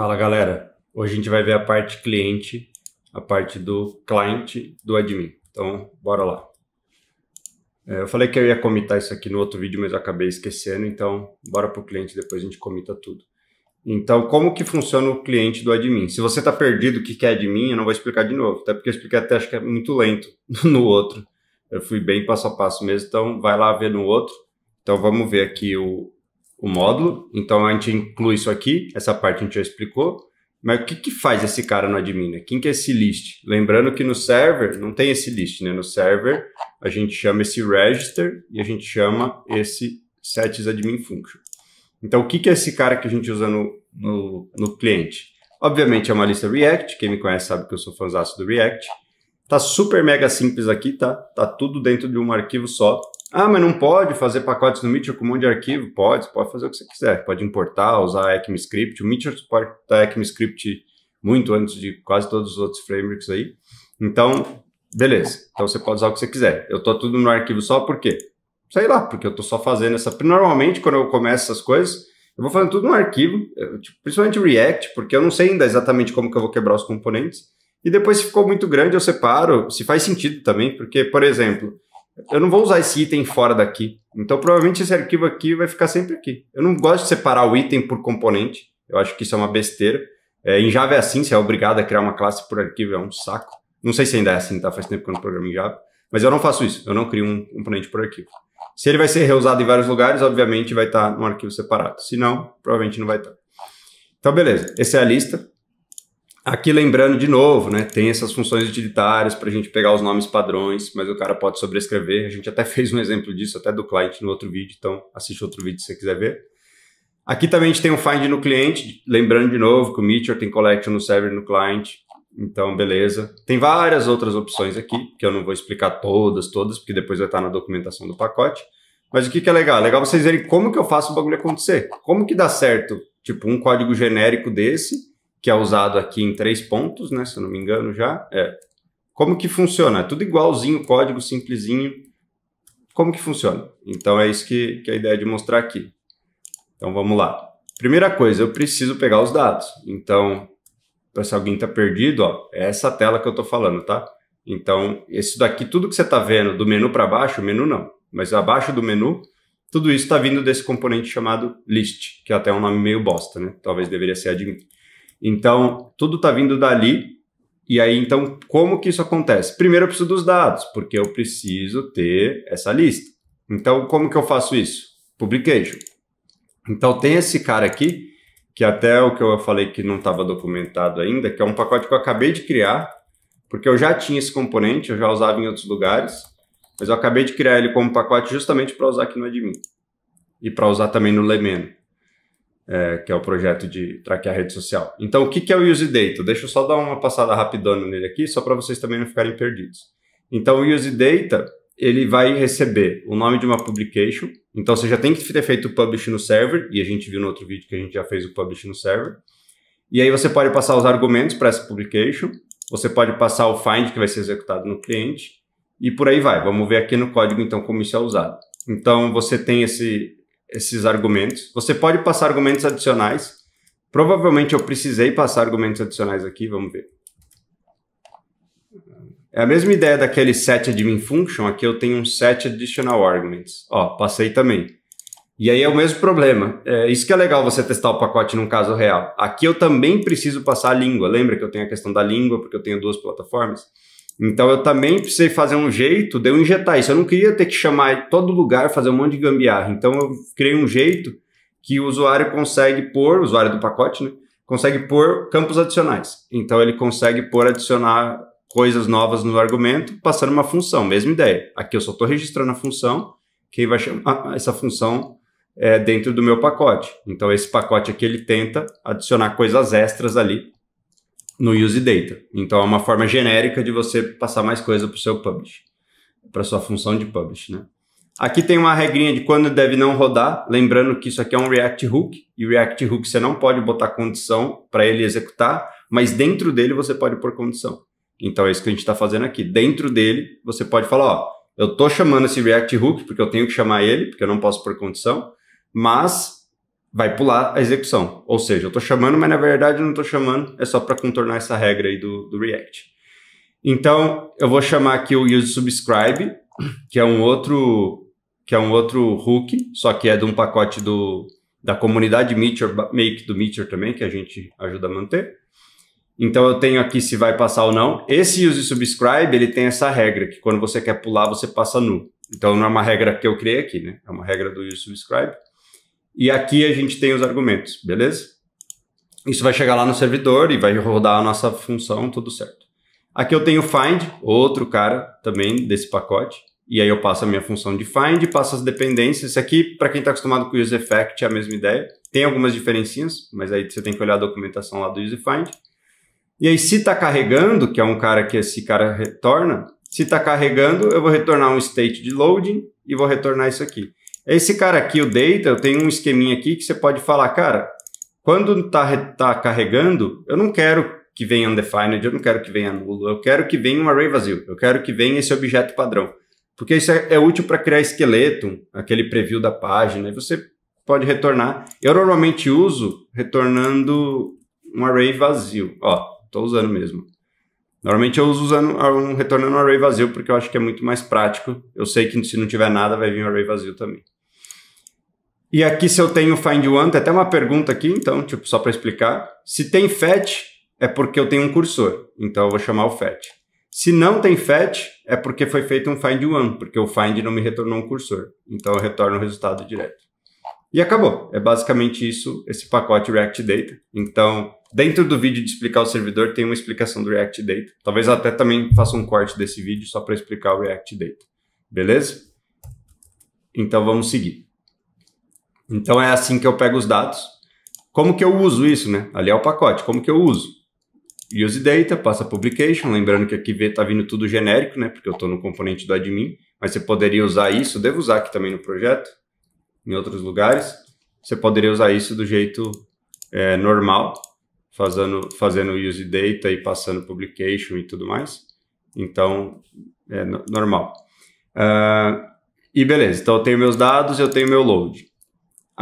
Fala galera, hoje a gente vai ver a parte cliente, a parte do cliente do admin. Então, bora lá. É, eu falei que eu ia comitar isso aqui no outro vídeo, mas eu acabei esquecendo, então bora para o cliente, depois a gente comita tudo. Então, como que funciona o cliente do admin? Se você está perdido o que é admin, eu não vou explicar de novo, até porque eu expliquei até acho que é muito lento no outro. Eu fui bem passo a passo mesmo, então vai lá ver no outro. Então, vamos ver aqui o, o módulo. Então a gente inclui isso aqui, essa parte a gente já explicou. Mas o que, que faz esse cara no admin? Né? Quem que é esse list? Lembrando que no server não tem esse list, né? No server a gente chama esse register e a gente chama esse function Então o que, que é esse cara que a gente usa no, no, no cliente? Obviamente é uma lista React, quem me conhece sabe que eu sou fãzaço do React. Tá super mega simples aqui, tá? Tá tudo dentro de um arquivo só. Ah, mas não pode fazer pacotes no Meteor com um monte de arquivo? Pode, pode fazer o que você quiser. Pode importar, usar ECMAScript. O Meteor suporta ECMAScript muito antes de quase todos os outros frameworks aí. Então, beleza. Então você pode usar o que você quiser. Eu estou tudo no arquivo só por quê? Sei lá, porque eu estou só fazendo essa. Normalmente, quando eu começo essas coisas, eu vou fazendo tudo no arquivo, tipo, principalmente React, porque eu não sei ainda exatamente como que eu vou quebrar os componentes. E depois, se ficou muito grande, eu separo, se faz sentido também, porque, por exemplo, eu não vou usar esse item fora daqui. Então, provavelmente esse arquivo aqui vai ficar sempre aqui. Eu não gosto de separar o item por componente. Eu acho que isso é uma besteira. É, em Java é assim, você é obrigado a criar uma classe por arquivo, é um saco. Não sei se ainda é assim, tá? Faz tempo que eu não programo em Java. Mas eu não faço isso, eu não crio um componente por arquivo. Se ele vai ser reusado em vários lugares, obviamente vai estar num arquivo separado. Se não, provavelmente não vai estar. Então, beleza. Essa é a lista. Aqui lembrando de novo, né, tem essas funções utilitárias para a gente pegar os nomes padrões, mas o cara pode sobrescrever. A gente até fez um exemplo disso, até do cliente no outro vídeo, então assiste outro vídeo se você quiser ver. Aqui também a gente tem um find no cliente, lembrando de novo que o Meteor tem collection no server e no cliente. então beleza. Tem várias outras opções aqui, que eu não vou explicar todas, todas, porque depois vai estar na documentação do pacote. Mas o que, que é legal? É legal vocês verem como que eu faço o bagulho acontecer. Como que dá certo, tipo, um código genérico desse que é usado aqui em três pontos, né? Se eu não me engano já. É. Como que funciona? É tudo igualzinho, código simplesinho. Como que funciona? Então é isso que, que é a ideia de mostrar aqui. Então vamos lá. Primeira coisa, eu preciso pegar os dados. Então, para se alguém está perdido, ó, é essa tela que eu estou falando, tá? Então, isso daqui, tudo que você está vendo do menu para baixo, menu não, mas abaixo do menu, tudo isso está vindo desse componente chamado list, que é até um nome meio bosta, né? Talvez deveria ser admin. Então, tudo está vindo dali. E aí, então, como que isso acontece? Primeiro, eu preciso dos dados, porque eu preciso ter essa lista. Então, como que eu faço isso? Publication. Então, tem esse cara aqui, que até o que eu falei que não estava documentado ainda, que é um pacote que eu acabei de criar, porque eu já tinha esse componente, eu já usava em outros lugares, mas eu acabei de criar ele como pacote justamente para usar aqui no Admin e para usar também no Lemeno é, que é o projeto de traquear a rede social. Então, o que, que é o Use Data? Deixa eu só dar uma passada rapidona nele aqui, só para vocês também não ficarem perdidos. Então, o Use Data, ele vai receber o nome de uma publication, então você já tem que ter feito o publish no server, e a gente viu no outro vídeo que a gente já fez o publish no server. E aí você pode passar os argumentos para essa publication, você pode passar o find que vai ser executado no cliente, e por aí vai. Vamos ver aqui no código, então, como isso é usado. Então, você tem esse, esses argumentos. Você pode passar argumentos adicionais. Provavelmente eu precisei passar argumentos adicionais aqui, vamos ver. É a mesma ideia daquele set admin function, aqui eu tenho um set additional arguments. Ó, passei também. E aí é o mesmo problema. É, isso que é legal você testar o pacote num caso real. Aqui eu também preciso passar a língua. Lembra que eu tenho a questão da língua, porque eu tenho duas plataformas? Então eu também precisei fazer um jeito de eu injetar isso. Eu não queria ter que chamar todo lugar fazer um monte de gambiarra. Então eu criei um jeito que o usuário consegue pôr, o usuário do pacote, né? Consegue pôr campos adicionais. Então ele consegue pôr adicionar coisas novas no argumento, passando uma função, mesma ideia. Aqui eu só estou registrando a função, quem vai chamar essa função é dentro do meu pacote. Então esse pacote aqui ele tenta adicionar coisas extras ali no Use Data. Então é uma forma genérica de você passar mais coisa para o seu publish, para sua função de publish, né? Aqui tem uma regrinha de quando deve não rodar, lembrando que isso aqui é um React Hook, e React Hook você não pode botar condição para ele executar, mas dentro dele você pode pôr condição. Então é isso que a gente está fazendo aqui. Dentro dele você pode falar, ó, eu estou chamando esse React Hook porque eu tenho que chamar ele, porque eu não posso pôr condição, mas vai pular a execução. Ou seja, eu estou chamando, mas na verdade eu não estou chamando, é só para contornar essa regra aí do, do React. Então, eu vou chamar aqui o useSubscribe, que é um outro que é um outro hook, só que é de um pacote do, da comunidade Meteor, Make do Meteor também, que a gente ajuda a manter. Então eu tenho aqui se vai passar ou não. Esse useSubscribe ele tem essa regra que quando você quer pular, você passa nu. Então não é uma regra que eu criei aqui, né? É uma regra do useSubscribe. E aqui a gente tem os argumentos, beleza? Isso vai chegar lá no servidor e vai rodar a nossa função, tudo certo. Aqui eu tenho find, outro cara também desse pacote. E aí eu passo a minha função de find, passo as dependências. Isso aqui, para quem está acostumado com o useEffect é a mesma ideia. Tem algumas diferencinhas, mas aí você tem que olhar a documentação lá do useFind. E aí, se está carregando, que é um cara que esse cara retorna, se está carregando, eu vou retornar um state de loading e vou retornar isso aqui. Esse cara aqui, o data, eu tenho um esqueminha aqui que você pode falar, cara, quando está tá carregando, eu não quero que venha undefined, eu não quero que venha nulo, eu quero que venha um array vazio, eu quero que venha esse objeto padrão. Porque isso é, é útil para criar esqueleto, aquele preview da página, e você pode retornar. Eu normalmente uso retornando um array vazio. Ó, estou usando mesmo. Normalmente eu uso usando ah, um, retornando um array vazio, porque eu acho que é muito mais prático. Eu sei que se não tiver nada, vai vir um array vazio também. E aqui se eu tenho find one, tem até uma pergunta aqui, então, tipo, só para explicar. Se tem fetch, é porque eu tenho um cursor, então eu vou chamar o fetch. Se não tem fetch, é porque foi feito um find one, porque o find não me retornou um cursor. Então eu retorno o resultado direto. E acabou. É basicamente isso, esse pacote React Data. Então, dentro do vídeo de explicar o servidor, tem uma explicação do React Data. Talvez até também faça um corte desse vídeo só para explicar o React Data. Beleza? Então vamos seguir. Então é assim que eu pego os dados. Como que eu uso isso, né? Ali é o pacote. Como que eu uso? Use data, passa publication, lembrando que aqui está vindo tudo genérico, né? Porque eu estou no componente do admin, mas você poderia usar isso, devo usar aqui também no projeto, em outros lugares. Você poderia usar isso do jeito é, normal, fazendo, fazendo use data e passando publication e tudo mais. Então, é normal. Uh, e beleza, então eu tenho meus dados, e eu tenho meu load.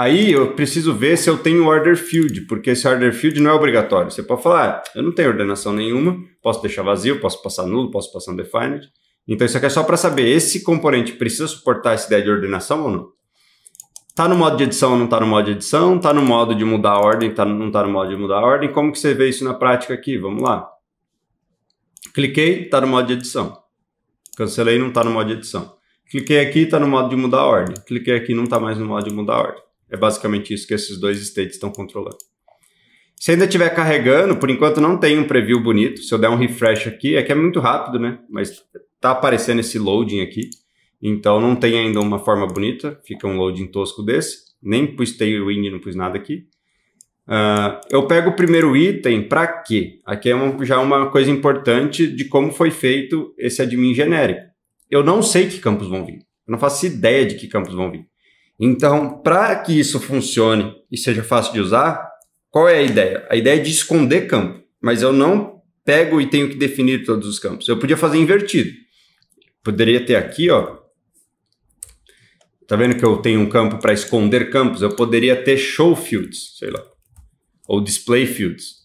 Aí eu preciso ver se eu tenho order field, porque esse order field não é obrigatório. Você pode falar, ah, eu não tenho ordenação nenhuma, posso deixar vazio, posso passar nulo, posso passar undefined. Então isso aqui é só para saber, esse componente precisa suportar essa ideia de ordenação ou não? Tá no modo de edição ou não tá no modo de edição? Tá no modo de mudar a ordem, tá, não tá no modo de mudar a ordem? Como que você vê isso na prática aqui? Vamos lá. Cliquei, tá no modo de edição. Cancelei, não tá no modo de edição. Cliquei aqui, tá no modo de mudar a ordem. Cliquei aqui, não tá mais no modo de mudar a ordem. É basicamente isso que esses dois states estão controlando. Se ainda estiver carregando, por enquanto não tem um preview bonito. Se eu der um refresh aqui, é que é muito rápido, né? Mas tá aparecendo esse loading aqui. Então não tem ainda uma forma bonita. Fica um loading tosco desse. Nem pus tailwind, não pus nada aqui. Uh, eu pego o primeiro item para quê? Aqui é uma, já uma coisa importante de como foi feito esse admin genérico. Eu não sei que campos vão vir. Eu não faço ideia de que campos vão vir. Então, para que isso funcione e seja fácil de usar, qual é a ideia? A ideia é de esconder campo, mas eu não pego e tenho que definir todos os campos. Eu podia fazer invertido. Poderia ter aqui, ó. Tá vendo que eu tenho um campo para esconder campos? Eu poderia ter show fields, sei lá, ou display fields.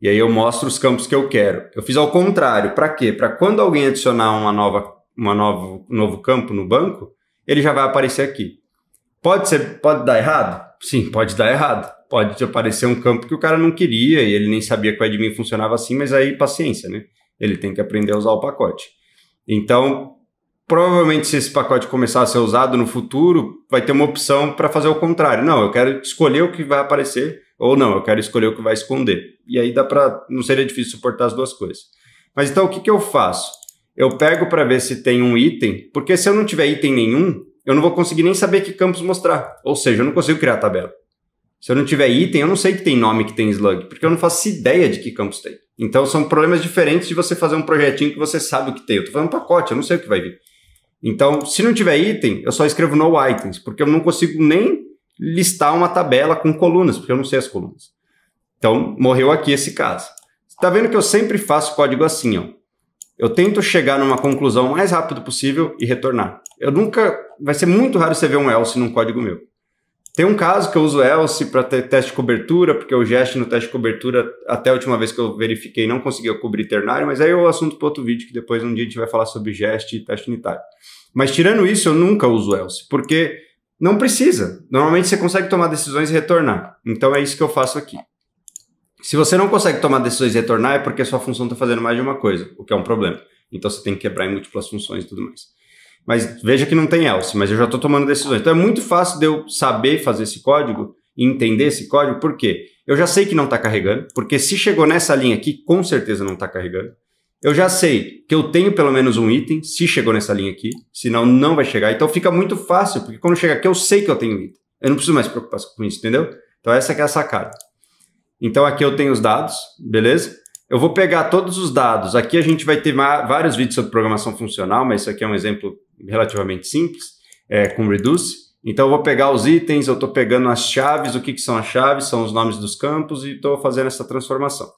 E aí eu mostro os campos que eu quero. Eu fiz ao contrário, para quê? Para quando alguém adicionar uma nova, uma novo, um novo campo no banco, ele já vai aparecer aqui. Pode, ser, pode dar errado? Sim, pode dar errado. Pode aparecer um campo que o cara não queria e ele nem sabia que o admin funcionava assim, mas aí paciência, né? Ele tem que aprender a usar o pacote. Então, provavelmente se esse pacote começar a ser usado no futuro, vai ter uma opção para fazer o contrário. Não, eu quero escolher o que vai aparecer, ou não, eu quero escolher o que vai esconder. E aí dá para. Não seria difícil suportar as duas coisas. Mas então o que, que eu faço? Eu pego para ver se tem um item, porque se eu não tiver item nenhum, eu não vou conseguir nem saber que campos mostrar. Ou seja, eu não consigo criar a tabela. Se eu não tiver item, eu não sei que tem nome que tem slug, porque eu não faço ideia de que campos tem. Então são problemas diferentes de você fazer um projetinho que você sabe o que tem. Eu estou fazendo um pacote, eu não sei o que vai vir. Então, se não tiver item, eu só escrevo no items, porque eu não consigo nem listar uma tabela com colunas, porque eu não sei as colunas. Então, morreu aqui esse caso. Está vendo que eu sempre faço código assim, ó. Eu tento chegar numa conclusão o mais rápido possível e retornar. Eu nunca. Vai ser muito raro você ver um else num código meu. Tem um caso que eu uso else para teste de cobertura, porque o gesto no teste de cobertura, até a última vez que eu verifiquei, não conseguiu cobrir ternário, mas aí é o assunto para outro vídeo, que depois um dia a gente vai falar sobre gesto e teste unitário. Mas tirando isso, eu nunca uso else, porque não precisa. Normalmente você consegue tomar decisões e retornar. Então é isso que eu faço aqui. Se você não consegue tomar decisões e retornar, é porque a sua função está fazendo mais de uma coisa, o que é um problema. Então você tem que quebrar em múltiplas funções e tudo mais. Mas veja que não tem else, mas eu já estou tomando decisões. Então é muito fácil de eu saber fazer esse código e entender esse código, por quê? Eu já sei que não está carregando, porque se chegou nessa linha aqui, com certeza não está carregando. Eu já sei que eu tenho pelo menos um item, se chegou nessa linha aqui, senão não vai chegar. Então fica muito fácil, porque quando chega aqui eu sei que eu tenho um item. Eu não preciso mais preocupar com isso, entendeu? Então essa é a sacada. Então aqui eu tenho os dados, beleza? Eu vou pegar todos os dados. Aqui a gente vai ter vários vídeos sobre programação funcional, mas isso aqui é um exemplo relativamente simples, é, com Reduce. Então eu vou pegar os itens, eu estou pegando as chaves, o que, que são as chaves, são os nomes dos campos e estou fazendo essa transformação.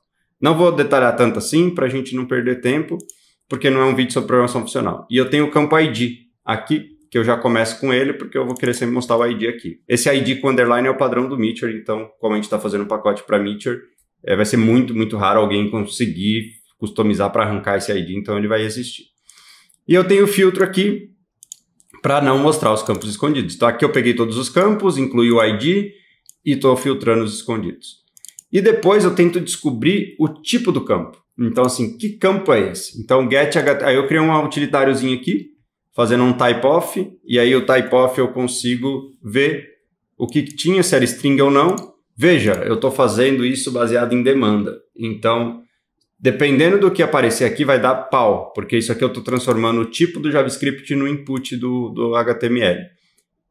Não vou detalhar tanto assim para a gente não perder tempo, porque não é um vídeo sobre programação funcional. E eu tenho o campo ID aqui, que eu já começo com ele, porque eu vou querer sempre mostrar o ID aqui. Esse ID com underline é o padrão do Meteor, então, como a gente está fazendo um pacote para Meteor, é, vai ser muito, muito raro alguém conseguir customizar para arrancar esse ID, então ele vai existir. E eu tenho o filtro aqui para não mostrar os campos escondidos. Então, aqui eu peguei todos os campos, incluí o ID e estou filtrando os escondidos. E depois eu tento descobrir o tipo do campo. Então, assim, que campo é esse? Então, get, aí eu criei um utilitáriozinho aqui, fazendo um type-off, e aí o type-off eu consigo ver o que tinha, se era string ou não. Veja, eu estou fazendo isso baseado em demanda. Então, dependendo do que aparecer aqui, vai dar pau, porque isso aqui eu estou transformando o tipo do JavaScript no input do, do HTML.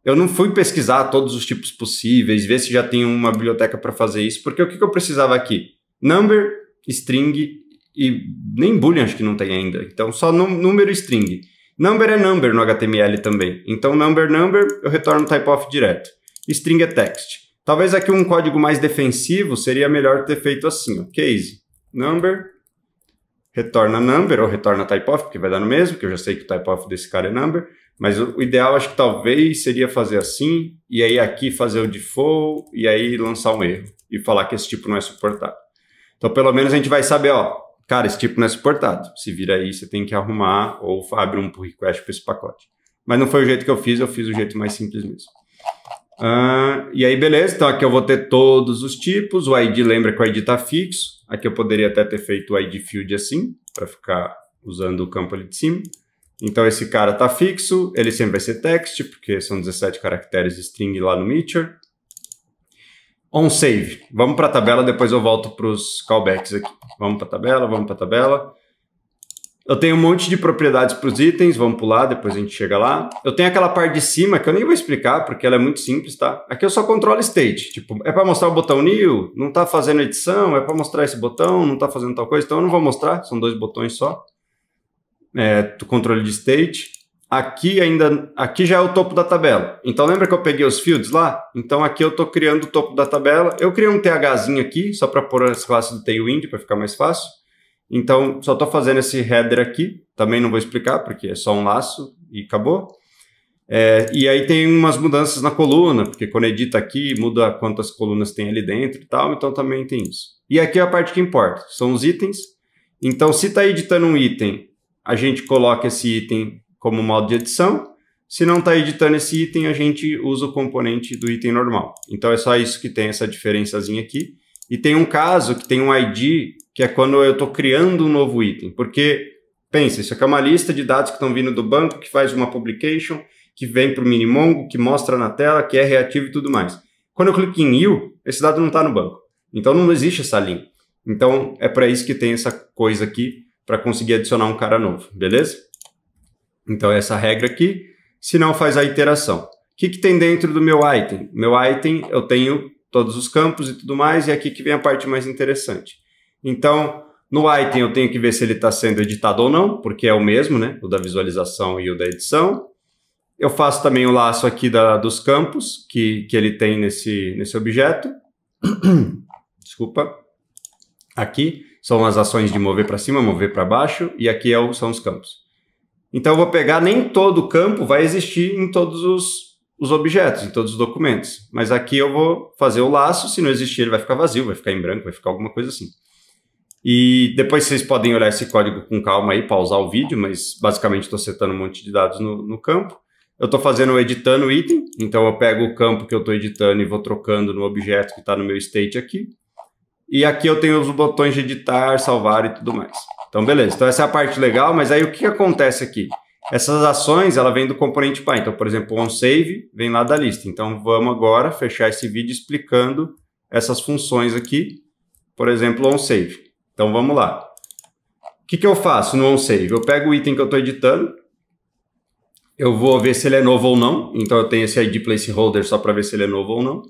Eu não fui pesquisar todos os tipos possíveis, ver se já tem uma biblioteca para fazer isso, porque o que, que eu precisava aqui? Number, string e nem boolean acho que não tem ainda. Então, só número e string. Number é number no HTML também. Então, number, number, eu retorno typeof direto. String é text. Talvez aqui um código mais defensivo seria melhor ter feito assim, ó. Case, number, retorna number ou retorna typeof, porque vai dar no mesmo, que eu já sei que o typeof desse cara é number. Mas o ideal acho que talvez seria fazer assim, e aí aqui fazer o default, e aí lançar um erro, e falar que esse tipo não é suportado. Então, pelo menos a gente vai saber, ó, Cara, esse tipo não é suportado. Se vira aí, você tem que arrumar ou abre um pull request para esse pacote. Mas não foi o jeito que eu fiz, eu fiz o jeito mais simples mesmo. Uh, e aí, beleza, então aqui eu vou ter todos os tipos, o ID lembra que o ID está fixo, aqui eu poderia até ter feito o ID field assim, para ficar usando o campo ali de cima. Então esse cara está fixo, ele sempre vai ser text, porque são 17 caracteres de string lá no Meteor on save. Vamos para a tabela, depois eu volto para os callbacks aqui. Vamos para a tabela, vamos para a tabela. Eu tenho um monte de propriedades para os itens, vamos pular, depois a gente chega lá. Eu tenho aquela parte de cima que eu nem vou explicar, porque ela é muito simples, tá? Aqui eu só controlo state. Tipo, é para mostrar o botão new, não está fazendo edição, é para mostrar esse botão, não está fazendo tal coisa, então eu não vou mostrar, são dois botões só. É, controle de state aqui ainda aqui já é o topo da tabela. Então lembra que eu peguei os fields lá? Então aqui eu estou criando o topo da tabela. Eu criei um THzinho aqui só para pôr as classes do tailwind para ficar mais fácil. Então só estou fazendo esse header aqui. Também não vou explicar porque é só um laço e acabou. É, e aí tem umas mudanças na coluna, porque quando edita aqui, muda quantas colunas tem ali dentro e tal, então também tem isso. E aqui é a parte que importa, são os itens. Então, se está editando um item, a gente coloca esse item como modo de edição. Se não está editando esse item, a gente usa o componente do item normal. Então é só isso que tem essa diferençazinha aqui. E tem um caso que tem um ID, que é quando eu estou criando um novo item. Porque, pensa, isso aqui é uma lista de dados que estão vindo do banco, que faz uma publication, que vem para o Minimongo, que mostra na tela, que é reativo e tudo mais. Quando eu clico em new, esse dado não está no banco. Então não existe essa linha. Então é para isso que tem essa coisa aqui, para conseguir adicionar um cara novo, beleza? Então, essa regra aqui, se não faz a iteração. O que, que tem dentro do meu item? Meu item, eu tenho todos os campos e tudo mais, e é aqui que vem a parte mais interessante. Então, no item eu tenho que ver se ele está sendo editado ou não, porque é o mesmo, né? O da visualização e o da edição. Eu faço também o laço aqui da, dos campos que, que ele tem nesse, nesse objeto. Desculpa. Aqui são as ações de mover para cima, mover para baixo, e aqui é o, são os campos. Então eu vou pegar, nem todo campo vai existir em todos os, os objetos, em todos os documentos. Mas aqui eu vou fazer o laço, se não existir ele vai ficar vazio, vai ficar em branco, vai ficar alguma coisa assim. E depois vocês podem olhar esse código com calma aí, pausar o vídeo, mas basicamente estou setando um monte de dados no, no campo. Eu estou fazendo editando o item, então eu pego o campo que eu estou editando e vou trocando no objeto que está no meu state aqui. E aqui eu tenho os botões de editar, salvar e tudo mais. Então, beleza. Então, essa é a parte legal, mas aí o que acontece aqui? Essas ações, ela vem do componente pai. Então, por exemplo, onSave vem lá da lista. Então, vamos agora fechar esse vídeo explicando essas funções aqui. Por exemplo, onSave. Então, vamos lá. O que, que eu faço no onSave? Eu pego o item que eu estou editando, eu vou ver se ele é novo ou não. Então, eu tenho esse ID placeholder só para ver se ele é novo ou não.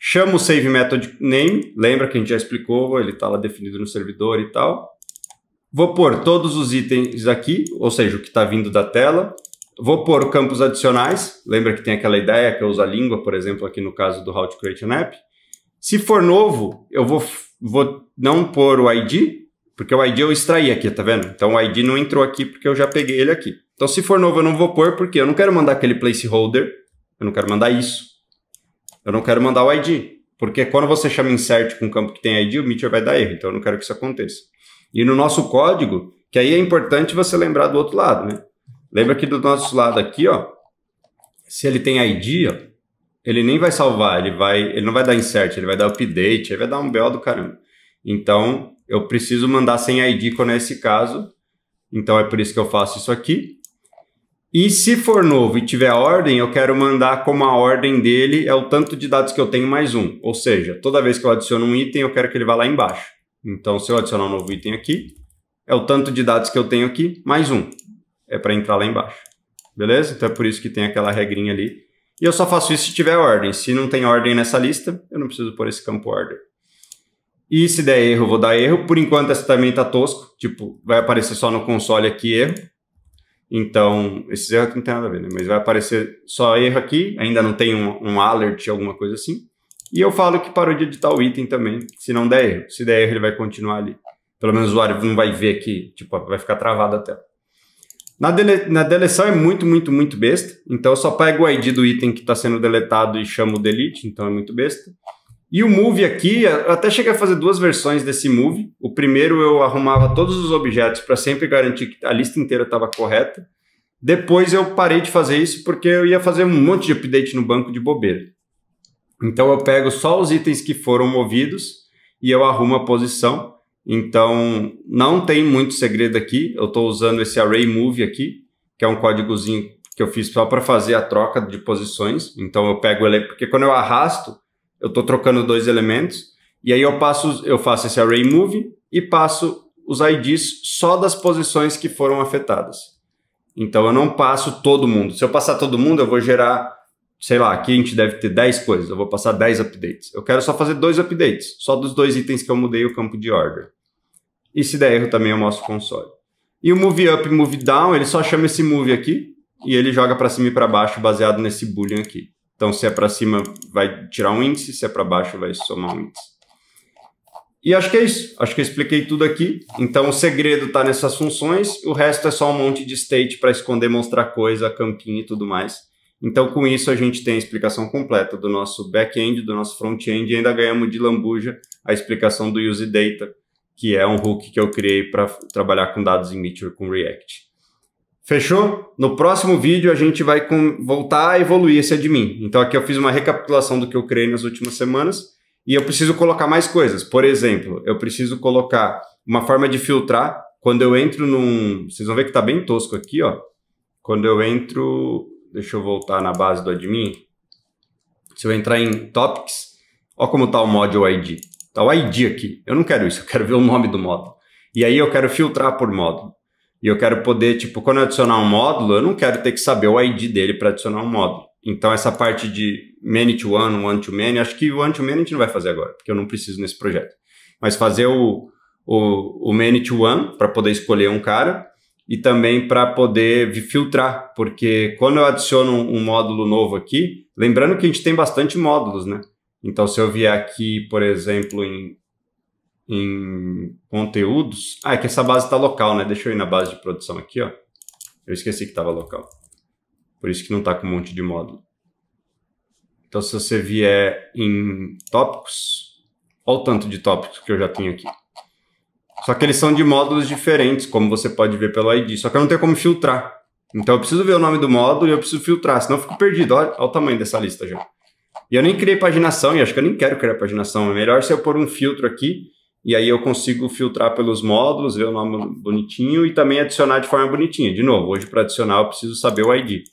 Chamo o save method name. Lembra que a gente já explicou, ele está lá definido no servidor e tal. Vou pôr todos os itens aqui, ou seja, o que está vindo da tela. Vou pôr campos adicionais. Lembra que tem aquela ideia que eu uso a língua, por exemplo, aqui no caso do How to Create an App. Se for novo, eu vou, vou não pôr o ID, porque o ID eu extraí aqui, tá vendo? Então o ID não entrou aqui porque eu já peguei ele aqui. Então se for novo eu não vou pôr porque eu não quero mandar aquele placeholder, eu não quero mandar isso. Eu não quero mandar o ID, porque quando você chama insert com um campo que tem ID, o Meteor vai dar erro, então eu não quero que isso aconteça. E no nosso código, que aí é importante você lembrar do outro lado, né? Lembra que do nosso lado aqui, ó, se ele tem ID, ó, ele nem vai salvar, ele vai, ele não vai dar insert, ele vai dar update, ele vai dar um BO do caramba. Então, eu preciso mandar sem ID quando é esse caso. Então é por isso que eu faço isso aqui. E se for novo e tiver ordem, eu quero mandar como a ordem dele é o tanto de dados que eu tenho mais um. Ou seja, toda vez que eu adiciono um item, eu quero que ele vá lá embaixo. Então, se eu adicionar um novo item aqui, é o tanto de dados que eu tenho aqui, mais um. É para entrar lá embaixo. Beleza? Então é por isso que tem aquela regrinha ali. E eu só faço isso se tiver ordem. Se não tem ordem nessa lista, eu não preciso pôr esse campo order. E se der erro, eu vou dar erro. Por enquanto, essa também está tosco. Tipo, vai aparecer só no console aqui erro. Então, esses erros aqui não tem nada a ver, né? Mas vai aparecer só erro aqui. Ainda não tem um, um alert, alguma coisa assim. E eu falo que parou de editar o item também, se não der erro. Se der erro, ele vai continuar ali. Pelo menos o usuário não vai ver que tipo, vai ficar travado a tela. Na, dele na deleção é muito, muito, muito besta. Então eu só pego o ID do item que está sendo deletado e chamo o delete, então é muito besta. E o move aqui, eu até cheguei a fazer duas versões desse move. O primeiro eu arrumava todos os objetos para sempre garantir que a lista inteira estava correta. Depois eu parei de fazer isso porque eu ia fazer um monte de update no banco de bobeira. Então eu pego só os itens que foram movidos e eu arrumo a posição. Então não tem muito segredo aqui. Eu estou usando esse array move aqui, que é um códigozinho que eu fiz só para fazer a troca de posições. Então eu pego ele porque quando eu arrasto, eu estou trocando dois elementos e aí eu passo, eu faço esse array move e passo os IDs só das posições que foram afetadas. Então eu não passo todo mundo. Se eu passar todo mundo, eu vou gerar sei lá, aqui a gente deve ter 10 coisas, eu vou passar 10 updates. Eu quero só fazer dois updates, só dos dois itens que eu mudei o campo de order. E se der erro também eu mostro o console. E o move up e move down, ele só chama esse move aqui e ele joga para cima e para baixo baseado nesse boolean aqui. Então se é para cima vai tirar um índice, se é para baixo vai somar um índice. E acho que é isso. Acho que eu expliquei tudo aqui. Então o segredo está nessas funções, o resto é só um monte de state para esconder, mostrar coisa, campinho e tudo mais. Então, com isso, a gente tem a explicação completa do nosso back-end, do nosso front-end, e ainda ganhamos de lambuja a explicação do Use Data, que é um hook que eu criei para trabalhar com dados em Meteor com React. Fechou? No próximo vídeo a gente vai voltar a evoluir esse admin. Então aqui eu fiz uma recapitulação do que eu criei nas últimas semanas e eu preciso colocar mais coisas. Por exemplo, eu preciso colocar uma forma de filtrar quando eu entro num... Vocês vão ver que está bem tosco aqui, ó. Quando eu entro Deixa eu voltar na base do admin. Se eu entrar em Topics, olha como está o module ID. Está o ID aqui. Eu não quero isso, eu quero ver o nome do módulo. E aí eu quero filtrar por módulo. E eu quero poder, tipo, quando eu adicionar um módulo, eu não quero ter que saber o ID dele para adicionar um módulo. Então, essa parte de many to one, one to many, acho que o one to many a gente não vai fazer agora, porque eu não preciso nesse projeto. Mas fazer o, o, o many to one para poder escolher um cara e também para poder filtrar, porque quando eu adiciono um, um módulo novo aqui, lembrando que a gente tem bastante módulos, né? Então, se eu vier aqui, por exemplo, em, em conteúdos... Ah, é que essa base está local, né? Deixa eu ir na base de produção aqui, ó. Eu esqueci que estava local. Por isso que não está com um monte de módulo. Então, se você vier em tópicos, olha o tanto de tópicos que eu já tenho aqui. Só que eles são de módulos diferentes, como você pode ver pelo ID. Só que eu não tenho como filtrar. Então eu preciso ver o nome do módulo e eu preciso filtrar, senão eu fico perdido. Olha, olha o tamanho dessa lista já. E eu nem criei paginação, e acho que eu nem quero criar paginação. É melhor se eu pôr um filtro aqui, e aí eu consigo filtrar pelos módulos, ver o nome bonitinho e também adicionar de forma bonitinha. De novo, hoje para adicionar eu preciso saber o ID.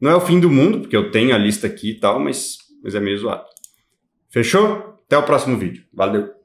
Não é o fim do mundo, porque eu tenho a lista aqui e tal, mas, mas é meio zoado. Fechou? Até o próximo vídeo. Valeu!